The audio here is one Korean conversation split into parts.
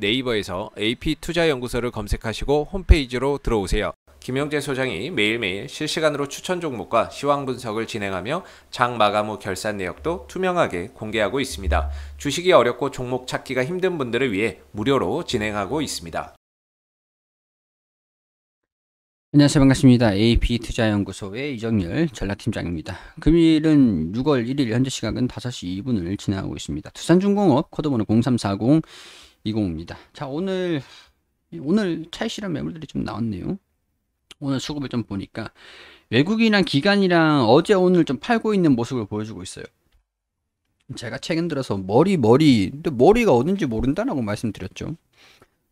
네이버에서 AP투자연구소를 검색하시고 홈페이지로 들어오세요. 김영재 소장이 매일매일 실시간으로 추천 종목과 시황 분석을 진행하며 장 마감 후 결산 내역도 투명하게 공개하고 있습니다. 주식이 어렵고 종목 찾기가 힘든 분들을 위해 무료로 진행하고 있습니다. 안녕하세요. 반갑습니다. AP투자연구소의 이정열 전략팀장입니다. 금일은 6월 1일 현재 시각은 5시 2분을 지나고 있습니다. 두산중공업 코드번호 0340 20입니다. 자, 오늘, 오늘 차이실랑 매물들이 좀 나왔네요. 오늘 수급을 좀 보니까 외국인이랑 기간이랑 어제 오늘 좀 팔고 있는 모습을 보여주고 있어요. 제가 최근 들어서 머리, 머리, 근데 머리가 어딘지 모른다라고 말씀드렸죠.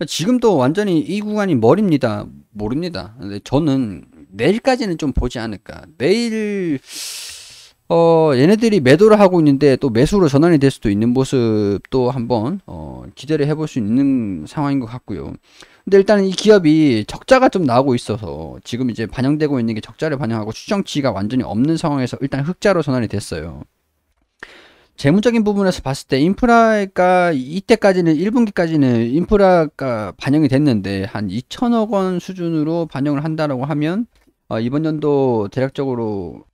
지금도 완전히 이 구간이 머리입니다. 모릅니다. 근데 저는 내일까지는 좀 보지 않을까. 내일, 어, 얘네들이 매도를 하고 있는데 또 매수로 전환이 될 수도 있는 모습도 한번 어, 기대를 해볼 수 있는 상황인 것 같고요. 근데 일단은 이 기업이 적자가 좀 나오고 있어서 지금 이제 반영되고 있는 게 적자를 반영하고 추정치가 완전히 없는 상황에서 일단 흑자로 전환이 됐어요. 재무적인 부분에서 봤을 때 인프라가 이때까지는 1분기까지는 인프라가 반영이 됐는데 한 2천억 원 수준으로 반영을 한다라고 하면 어, 이번 연도 대략적으로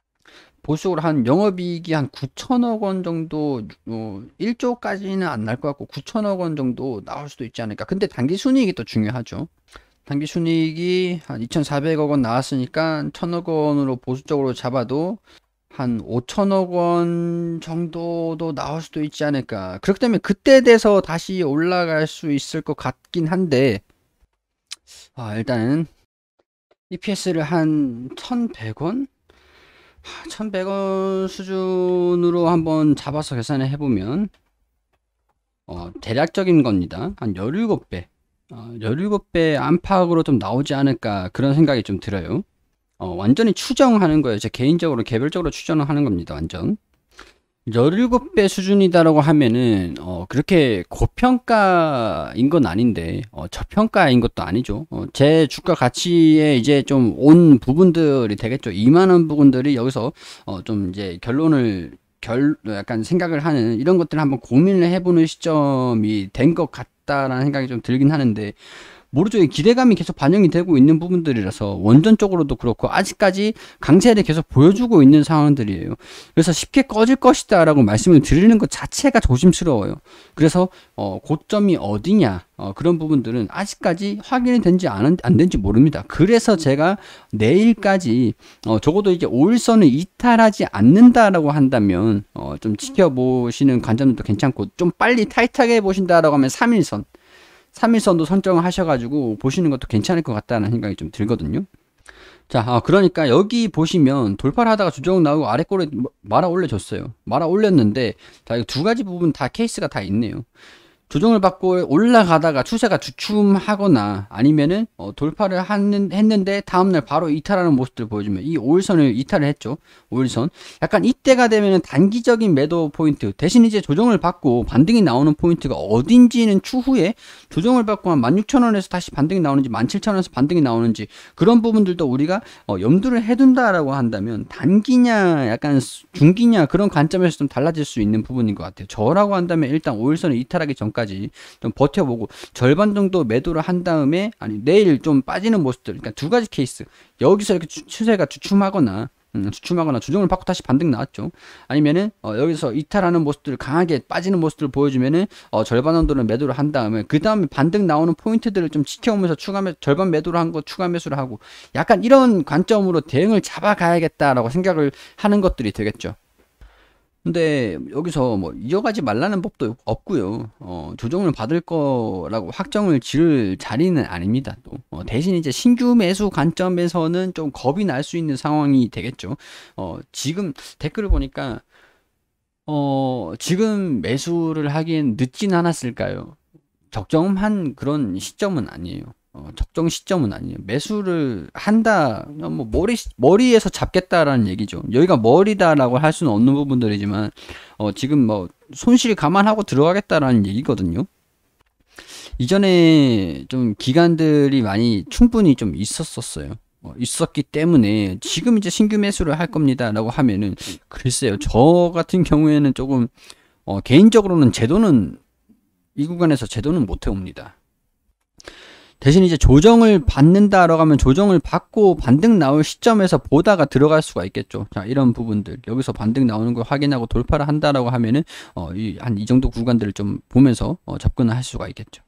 보수적으로 한 영업이익이 한 9천억 원 정도, 어, 1조까지는 안 날 것 같고 9천억 원 정도 나올 수도 있지 않을까. 근데 단기 순이익이 또 중요하죠. 단기 순이익이 한 2,400억 원 나왔으니까 1,000억 원으로 보수적으로 잡아도 한 5천억 원 정도도 나올 수도 있지 않을까. 그렇기 때문에 그때 돼서 다시 올라갈 수 있을 것 같긴 한데, 아, 일단은 EPS를 한 1,100원? 1,100원 수준으로 한번 잡아서 계산을 해보면 어, 대략적인 겁니다. 한 17배, 어, 17배 안팎으로 좀 나오지 않을까 그런 생각이 좀 들어요. 어, 완전히 추정하는 거예요. 제 개인적으로 개별적으로 추정을 하는 겁니다. 완전. 열일곱 배 수준이다라고 하면은 어 그렇게 고평가인 건 아닌데 어 저평가인 것도 아니죠. 어 제 주가 가치에 이제 좀 온 부분들이 되겠죠. 2만 원 부분들이 여기서 어, 좀 이제 결론을 결 약간 생각을 하는 이런 것들을 한번 고민을 해보는 시점이 된 것 같다라는 생각이 좀 들긴 하는데 모르죠 기대감이 계속 반영이 되고 있는 부분들이라서 원전 쪽으로도 그렇고 아직까지 강세를 계속 보여주고 있는 상황들이에요. 그래서 쉽게 꺼질 것이다라고 말씀을 드리는 것 자체가 조심스러워요. 그래서 어, 고점이 어디냐 어, 그런 부분들은 아직까지 확인이 된지 안, 안 된지 모릅니다. 그래서 제가 내일까지 어, 적어도 이제 5일선을 이탈하지 않는다라고 한다면 어, 좀 지켜보시는 관점도 괜찮고 좀 빨리 타이트하게 보신다라고 하면 3일선 3일선도 선정을 하셔가지고 보시는 것도 괜찮을 것 같다는 생각이 좀 들거든요. 자, 아, 그러니까 여기 보시면 돌파를 하다가 주정 나오고 아래 꼬에 뭐, 말아 올려줬어요. 말아 올렸는데 자, 두 가지 부분 다 케이스가 다 있네요. 조정을 받고 올라가다가 추세가 주춤하거나 아니면은 어, 돌파를 하는, 했는데 다음날 바로 이탈하는 모습들 을 보여주면 이 5일선을 이탈을 했죠. 5일선. 약간 이때가 되면은 단기적인 매도 포인트 대신 이제 조정을 받고 반등이 나오는 포인트가 어딘지는 추후에 조정을 받고 한 16,000원에서 다시 반등이 나오는지 17,000원에서 반등이 나오는지 그런 부분들도 우리가 어, 염두를 해둔다라고 한다면 단기냐 약간 중기냐 그런 관점에서 좀 달라질 수 있는 부분인 것 같아요. 저라고 한다면 일단 5일선을 이탈하기 전 전까지 좀 버텨보고 절반 정도 매도를 한 다음에 아니 내일 좀 빠지는 모습들 그러니까 두 가지 케이스 여기서 이렇게 추세가 주춤하거나 음, 주춤하거나 주종을 받고 다시 반등 나왔죠. 아니면은 어, 여기서 이탈하는 모습들 강하게 빠지는 모습들을 보여주면은 어, 절반 정도는 매도를 한 다음에 그 다음에 반등 나오는 포인트들을 좀 지켜오면서 추가 매 절반 매도를 한 거 추가 매수를 하고 약간 이런 관점으로 대응을 잡아가야겠다라고 생각을 하는 것들이 되겠죠. 근데 여기서 뭐 이어가지 말라는 법도 없고요. 어, 조정을 받을 거라고 확정을 지을 자리는 아닙니다. 또 어, 대신 이제 신규 매수 관점에서는 좀 겁이 날 수 있는 상황이 되겠죠. 어, 지금 댓글을 보니까 어, 지금 매수를 하기엔 늦진 않았을까요? 적정한 그런 시점은 아니에요. 어, 적정 시점은 아니에요. 매수를 한다, 뭐 머리 머리에서 잡겠다라는 얘기죠. 여기가 머리다라고 할 수는 없는 부분들이지만 어, 지금 뭐 손실 감안하고 들어가겠다라는 얘기거든요. 이전에 좀 기간들이 많이 충분히 좀 있었었어요. 어, 있었기 때문에 지금 이제 신규 매수를 할 겁니다라고 하면은 글쎄요. 저 같은 경우에는 조금 어, 개인적으로는 제도는 이 구간에서 제도는 못 해옵니다. 대신 이제 조정을 받는다라고 하면 조정을 받고 반등 나올 시점에서 보다가 들어갈 수가 있겠죠. 자, 이런 부분들. 여기서 반등 나오는 걸 확인하고 돌파를 한다라고 하면은, 어, 이, 한 이 정도 구간들을 좀 보면서, 어, 접근을 할 수가 있겠죠.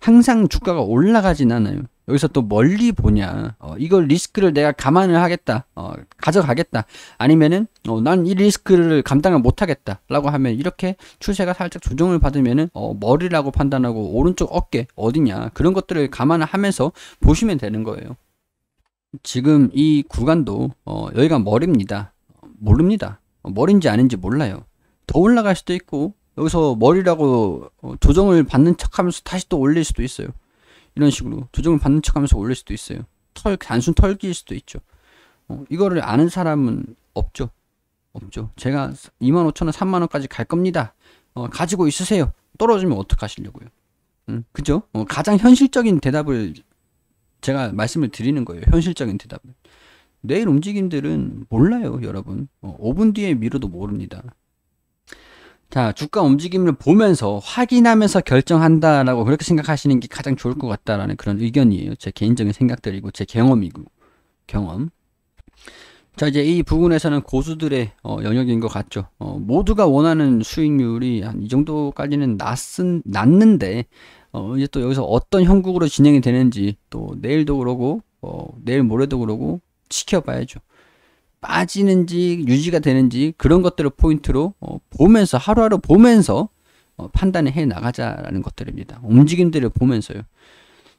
항상 주가가 올라가진 않아요. 여기서 또 멀리 보냐 어, 이걸 리스크를 내가 감안을 하겠다 어, 가져가겠다 아니면은 어, 난이 리스크를 감당을 못하겠다 라고 하면 이렇게 추세가 살짝 조정을 받으면은 어, 머리라고 판단하고 오른쪽 어깨 어디냐 그런 것들을 감안을 하면서 보시면 되는 거예요 지금 이 구간도 어, 여기가 머리입니다 모릅니다 머리인지 아닌지 몰라요 더 올라갈 수도 있고 여기서 머리라고 어, 조정을 받는 척하면서 다시 또 올릴 수도 있어요 이런 식으로 조정을 받는 척 하면서 올릴 수도 있어요. 털, 단순 털기일 수도 있죠. 어, 이거를 아는 사람은 없죠. 없죠. 제가 2 5 0원 3만원까지 갈 겁니다. 어, 가지고 있으세요. 떨어지면 어떡하시려고요. 음, 그죠? 어, 가장 현실적인 대답을 제가 말씀을 드리는 거예요. 현실적인 대답을. 내일 움직임들은 몰라요, 여러분. 어, 5분 뒤에 미뤄도 모릅니다. 자, 주가 움직임을 보면서 확인하면서 결정한다라고 그렇게 생각하시는 게 가장 좋을 것 같다라는 그런 의견이에요. 제 개인적인 생각들이고 제 경험이고 경험. 자, 이제 이 부분에서는 고수들의 어, 영역인 것 같죠. 어, 모두가 원하는 수익률이 한 이 정도까지는 낫은 낮는데, 어, 이제 또 여기서 어떤 형국으로 진행이 되는지 또 내일도 그러고, 어, 내일 모레도 그러고 지켜봐야죠. 빠지는지 유지가 되는지 그런 것들을 포인트로 어, 보면서 하루하루 보면서 어, 판단을 해 나가자라는 것들입니다. 움직임들을 보면서요.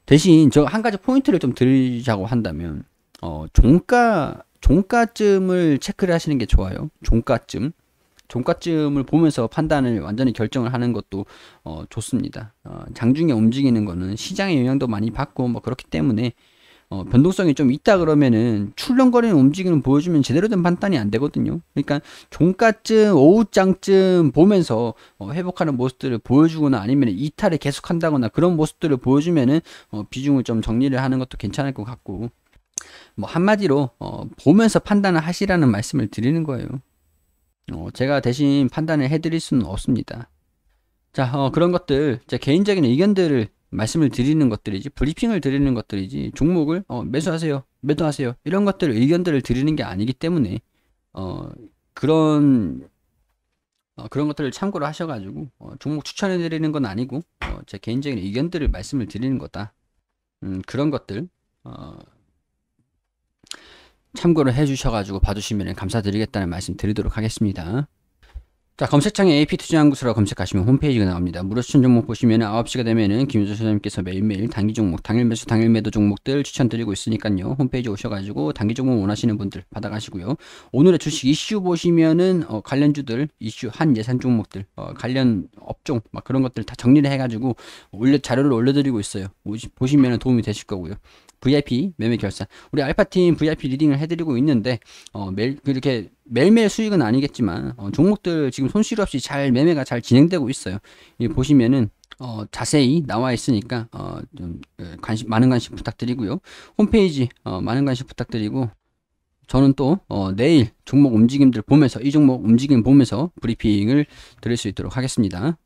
대신 저 한 가지 포인트를 좀 드리자고 한다면 어, 종가 종가쯤을 체크를 하시는 게 좋아요. 종가쯤 종가쯤을 보면서 판단을 완전히 결정을 하는 것도 어, 좋습니다. 어, 장중에 움직이는 거는 시장의 영향도 많이 받고 뭐 그렇기 때문에 어, 변동성이 좀 있다 그러면은 출렁거리는 움직임을 보여주면 제대로 된 판단이 안 되거든요. 그러니까 종가쯤, 오후장쯤 보면서 어, 회복하는 모습들을 보여주거나 아니면 이탈을 계속한다거나 그런 모습들을 보여주면은 어, 비중을 좀 정리를 하는 것도 괜찮을 것 같고 뭐 한마디로 어, 보면서 판단을 하시라는 말씀을 드리는 거예요. 어, 제가 대신 판단을 해드릴 수는 없습니다. 자, 어, 그런 것들, 제 개인적인 의견들을 말씀을 드리는 것들이지 브리핑을 드리는 것들이지 종목을 어, 매수하세요 매도하세요 이런 것들 의견들을 드리는 게 아니기 때문에 어, 그런 어, 그런 것들을 참고로 하셔가지고 어, 종목 추천해 드리는 건 아니고 어, 제 개인적인 의견들을 말씀을 드리는 거다 음, 그런 것들 어, 참고를 해주셔가지고 봐주시면 감사드리겠다는 말씀 드리도록 하겠습니다. 자, 검색창에 AP 투자연구소라고 검색하시면 홈페이지가 나옵니다. 무료 추천 종목 보시면 9시가 되면은 김윤조 소장님께서 매일매일 단기 종목, 당일 매수, 당일 매도 종목들 추천드리고 있으니까요. 홈페이지 오셔가지고 단기 종목 원하시는 분들 받아가시고요. 오늘의 주식 이슈 보시면은 어, 관련주들, 이슈, 한 예산 종목들, 어, 관련 업종, 막 그런 것들 다 정리를 해가지고 올려, 자료를 올려드리고 있어요. 보시면 도움이 되실 거고요. VIP 매매 결산. 우리 알파팀 VIP 리딩을 해드리고 있는데, 어, 매일 그렇게 매일매일 수익은 아니겠지만 어, 종목들 지금 손실 없이 잘 매매가 잘 진행되고 있어요. 이 보시면은 어, 자세히 나와 있으니까 어, 좀 예, 관심 많은 관심 부탁드리고요. 홈페이지 어, 많은 관심 부탁드리고 저는 또 어, 내일 종목 움직임들 보면서 이 종목 움직임 보면서 브리핑을 드릴 수 있도록 하겠습니다.